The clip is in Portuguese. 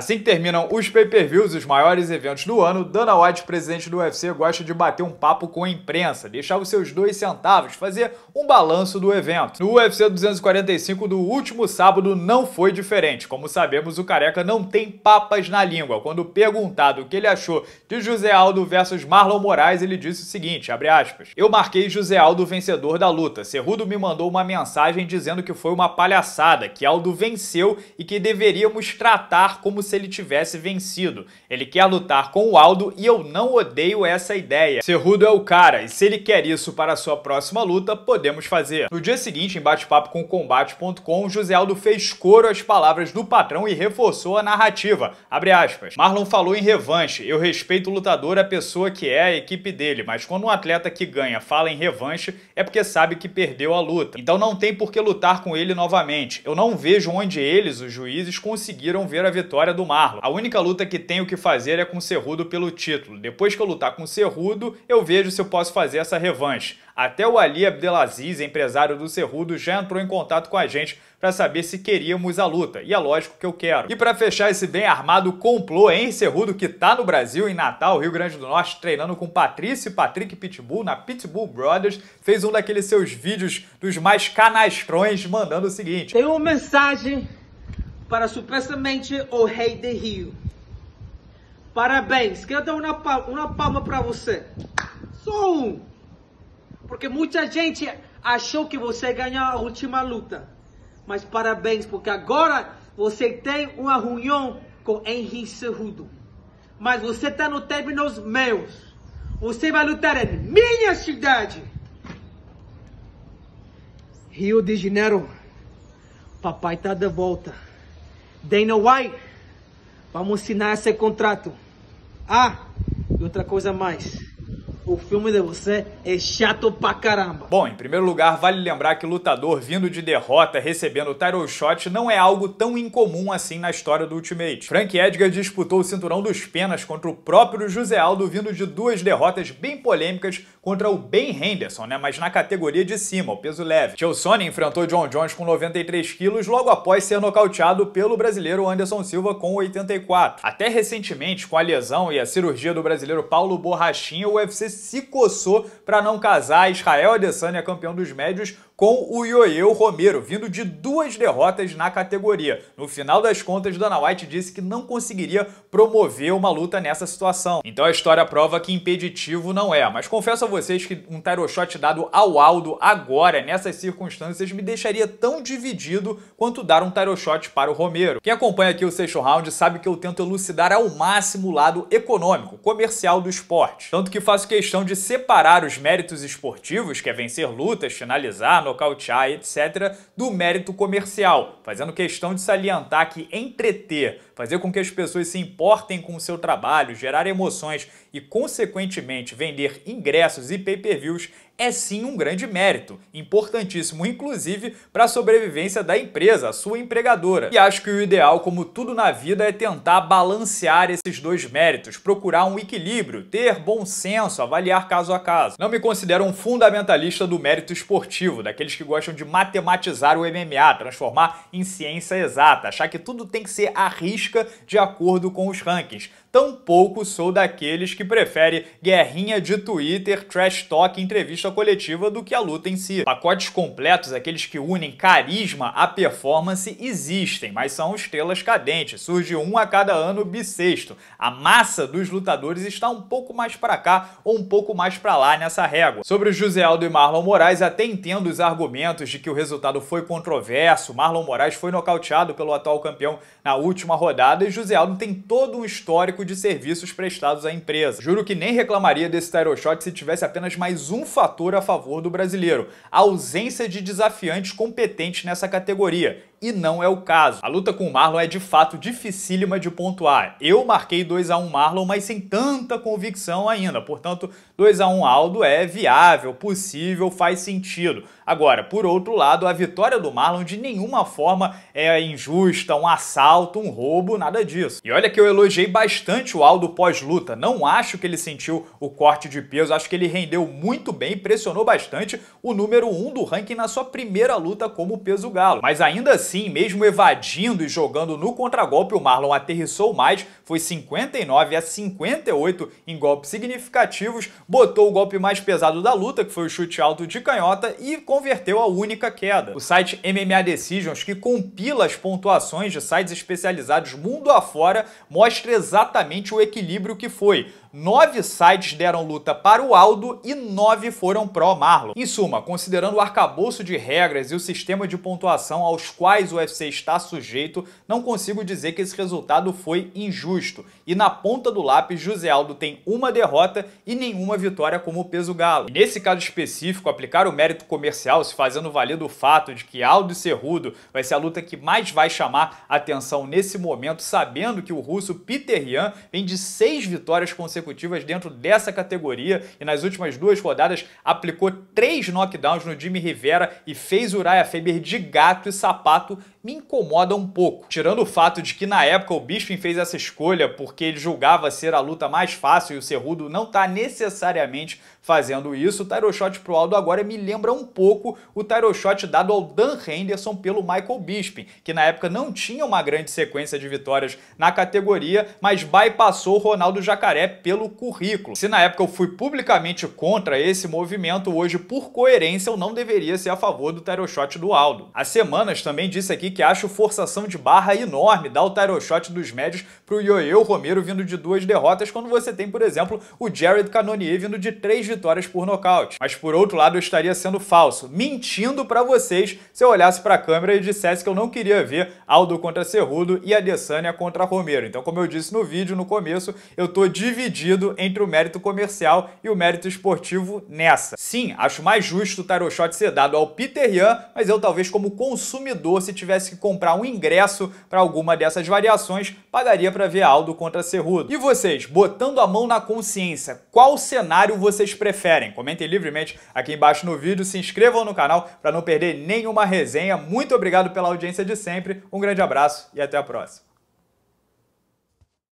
Assim que terminam os pay-per-views, os maiores eventos do ano, Dana White, presidente do UFC, gosta de bater um papo com a imprensa, deixar os seus dois centavos, fazer um balanço do evento. No UFC 245 do último sábado não foi diferente. Como sabemos, o Careca não tem papas na língua. Quando perguntado o que ele achou de José Aldo versus Marlon Moraes, ele disse o seguinte, abre aspas, Eu marquei José Aldo vencedor da luta. Cerrudo me mandou uma mensagem dizendo que foi uma palhaçada, que Aldo venceu e que deveríamos tratar como se ele tivesse vencido. Ele quer lutar com o Aldo e eu não odeio essa ideia. Cerrudo é o cara e se ele quer isso para sua próxima luta, podemos fazer. No dia seguinte, em bate-papo com combate.com, José Aldo fez coro às palavras do patrão e reforçou a narrativa. Abre aspas. Marlon falou em revanche. Eu respeito o lutador, a pessoa que é a equipe dele, mas quando um atleta que ganha fala em revanche, é porque sabe que perdeu a luta. Então não tem por que lutar com ele novamente. Eu não vejo onde eles, os juízes, conseguiram ver a vitória do do Marlon. A única luta que tenho que fazer é com o Cerrudo pelo título. Depois que eu lutar com o Cerrudo, eu vejo se eu posso fazer essa revanche. Até o Ali Abdelaziz, empresário do Cerrudo, já entrou em contato com a gente para saber se queríamos a luta. E é lógico que eu quero. E para fechar esse bem armado complô, hein, Cerrudo, que tá no Brasil, em Natal, Rio Grande do Norte, treinando com Patrício e Patrick Pitbull, na Pitbull Brothers, fez um daqueles seus vídeos dos mais canastrões, mandando o seguinte. Tem uma mensagem para supostamente o rei de Rio. Parabéns. Quero dar uma palma, uma palma para você. Só um. Porque muita gente achou que você ganhou a última luta. Mas parabéns, porque agora você tem uma reunião com Henri Cerrudo. Mas você está no términos meus. Você vai lutar em minha cidade. Rio de Janeiro. Papai está de volta. Dana White, vamos assinar esse contrato. Ah, e outra coisa mais. O filme de você é chato pra caramba. Bom, em primeiro lugar, vale lembrar que lutador vindo de derrota recebendo title shot não é algo tão incomum assim na história do Ultimate. Frank Edgar disputou o cinturão dos penas contra o próprio José Aldo vindo de duas derrotas bem polêmicas contra o Ben Henderson, né, mas na categoria de cima, o peso leve. Chelsone enfrentou John Jones com 93 quilos logo após ser nocauteado pelo brasileiro Anderson Silva com 84. Até recentemente, com a lesão e a cirurgia do brasileiro Paulo Borrachinha, o UFC se coçou para não casar Israel Adesanya, campeão dos médios, com o Ioieu Romero, vindo de duas derrotas na categoria. No final das contas, Dana White disse que não conseguiria promover uma luta nessa situação. Então a história prova que impeditivo não é, mas confesso a vocês que um tarot shot dado ao Aldo agora, nessas circunstâncias, me deixaria tão dividido quanto dar um tarot shot para o Romero. Quem acompanha aqui o sexto round sabe que eu tento elucidar ao máximo o lado econômico, comercial do esporte. Tanto que faço questão de separar os méritos esportivos, que é vencer lutas, finalizar, nocautear, etc., do mérito comercial, fazendo questão de salientar que entreter, fazer com que as pessoas se importem com o seu trabalho, gerar emoções e, consequentemente, vender ingressos e pay-per-views é sim um grande mérito, importantíssimo inclusive para a sobrevivência da empresa, sua empregadora. E acho que o ideal, como tudo na vida, é tentar balancear esses dois méritos, procurar um equilíbrio, ter bom senso, avaliar caso a caso. Não me considero um fundamentalista do mérito esportivo, daquele aqueles que gostam de matematizar o MMA, transformar em ciência exata, achar que tudo tem que ser à risca de acordo com os rankings. Tampouco sou daqueles que prefere guerrinha de Twitter, trash talk, entrevista coletiva do que a luta em si. Pacotes completos, aqueles que unem carisma à performance, existem, mas são estrelas cadentes. Surge um a cada ano bissexto. A massa dos lutadores está um pouco mais para cá ou um pouco mais para lá nessa régua. Sobre o José Aldo e Marlon Moraes, até entendo os argumentos de que o resultado foi controverso, Marlon Moraes foi nocauteado pelo atual campeão na última rodada e José Aldo tem todo um histórico de serviços prestados à empresa. Juro que nem reclamaria desse title shot se tivesse apenas mais um fator a favor do brasileiro, a ausência de desafiantes competentes nessa categoria e não é o caso. A luta com o Marlon é de fato dificílima de pontuar. Eu marquei 2 a 1 Marlon, mas sem tanta convicção ainda. Portanto, 2 a 1 Aldo é viável, possível, faz sentido. Agora, por outro lado, a vitória do Marlon de nenhuma forma é injusta, um assalto, um roubo, nada disso. E olha que eu elogiei bastante o Aldo pós-luta. Não acho que ele sentiu o corte de peso, acho que ele rendeu muito bem, pressionou bastante o número 1 um do ranking na sua primeira luta como peso galo. Mas ainda assim, assim, mesmo evadindo e jogando no contragolpe, o Marlon aterrissou mais, foi 59 a 58 em golpes significativos, botou o golpe mais pesado da luta, que foi o chute alto de canhota, e converteu a única queda. O site MMA Decisions, que compila as pontuações de sites especializados mundo afora, mostra exatamente o equilíbrio que foi nove sites deram luta para o Aldo e nove foram pró-Marlon. Em suma, considerando o arcabouço de regras e o sistema de pontuação aos quais o UFC está sujeito, não consigo dizer que esse resultado foi injusto. E na ponta do lápis, José Aldo tem uma derrota e nenhuma vitória como peso galo. E nesse caso específico, aplicar o mérito comercial se fazendo valer do fato de que Aldo e Cerrudo vai ser a luta que mais vai chamar atenção nesse momento, sabendo que o russo Peter Yan vem de seis vitórias consecutivas consecutivas dentro dessa categoria e nas últimas duas rodadas aplicou três knockdowns no Jimmy Rivera e fez Uriah Faber de gato e sapato me incomoda um pouco. Tirando o fato de que na época o Bispo fez essa escolha porque ele julgava ser a luta mais fácil e o Cerrudo não está necessariamente fazendo isso, o title shot pro Aldo agora me lembra um pouco o title shot dado ao Dan Henderson pelo Michael Bisping, que na época não tinha uma grande sequência de vitórias na categoria, mas bypassou o Ronaldo Jacaré pelo currículo. Se na época eu fui publicamente contra esse movimento, hoje, por coerência, eu não deveria ser a favor do tarot shot do Aldo. Há semanas também disse aqui que acho forçação de barra enorme dar o tarot shot dos médios pro Yoel Romero vindo de duas derrotas, quando você tem, por exemplo, o Jared Cannonier vindo de três vitórias por nocaute. Mas por outro lado, eu estaria sendo falso, mentindo para vocês se eu olhasse para a câmera e dissesse que eu não queria ver Aldo contra Cerrudo e Adesanya contra Romero. Então, como eu disse no vídeo, no começo, eu tô dividido dividido entre o mérito comercial e o mérito esportivo nessa. Sim, acho mais justo o tarot shot ser dado ao Peter Yan, mas eu talvez como consumidor, se tivesse que comprar um ingresso para alguma dessas variações, pagaria para ver Aldo contra Cerrudo. E vocês, botando a mão na consciência, qual cenário vocês preferem? Comentem livremente aqui embaixo no vídeo, se inscrevam no canal para não perder nenhuma resenha. Muito obrigado pela audiência de sempre, um grande abraço e até a próxima.